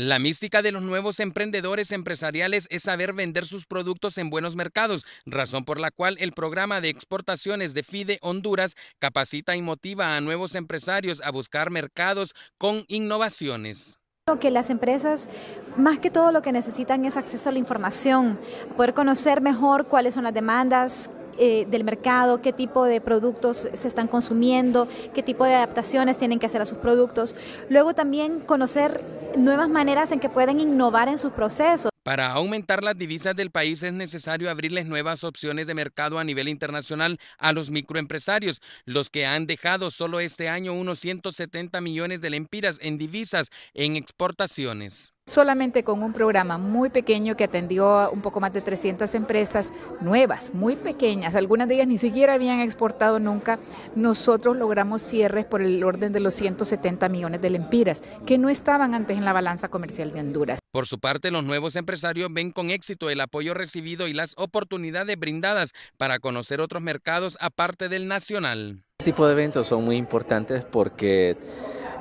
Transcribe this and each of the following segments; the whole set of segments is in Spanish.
La mística de los nuevos emprendedores empresariales es saber vender sus productos en buenos mercados, razón por la cual el programa de exportaciones de FIDE Honduras capacita y motiva a nuevos empresarios a buscar mercados con innovaciones que las empresas más que todo lo que necesitan es acceso a la información, poder conocer mejor cuáles son las demandas, eh, del mercado, qué tipo de productos se están consumiendo, qué tipo de adaptaciones tienen que hacer a sus productos. Luego también conocer nuevas maneras en que pueden innovar en sus procesos. Para aumentar las divisas del país es necesario abrirles nuevas opciones de mercado a nivel internacional a los microempresarios, los que han dejado solo este año unos 170 millones de lempiras en divisas en exportaciones solamente con un programa muy pequeño que atendió a un poco más de 300 empresas nuevas, muy pequeñas, algunas de ellas ni siquiera habían exportado nunca, nosotros logramos cierres por el orden de los 170 millones de lempiras, que no estaban antes en la balanza comercial de Honduras. Por su parte, los nuevos empresarios ven con éxito el apoyo recibido y las oportunidades brindadas para conocer otros mercados aparte del nacional. Este tipo de eventos son muy importantes porque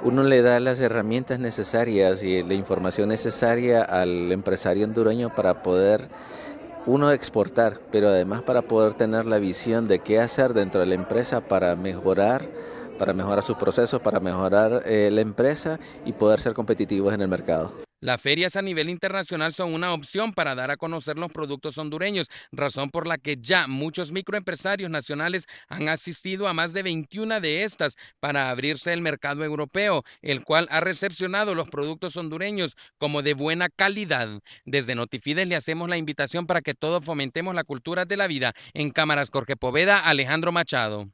uno le da las herramientas necesarias y la información necesaria al empresario hondureño para poder uno exportar, pero además para poder tener la visión de qué hacer dentro de la empresa para mejorar para mejorar sus procesos, para mejorar eh, la empresa y poder ser competitivos en el mercado. Las ferias a nivel internacional son una opción para dar a conocer los productos hondureños, razón por la que ya muchos microempresarios nacionales han asistido a más de 21 de estas para abrirse el mercado europeo, el cual ha recepcionado los productos hondureños como de buena calidad. Desde Notifides le hacemos la invitación para que todos fomentemos la cultura de la vida. En cámaras Jorge Poveda, Alejandro Machado.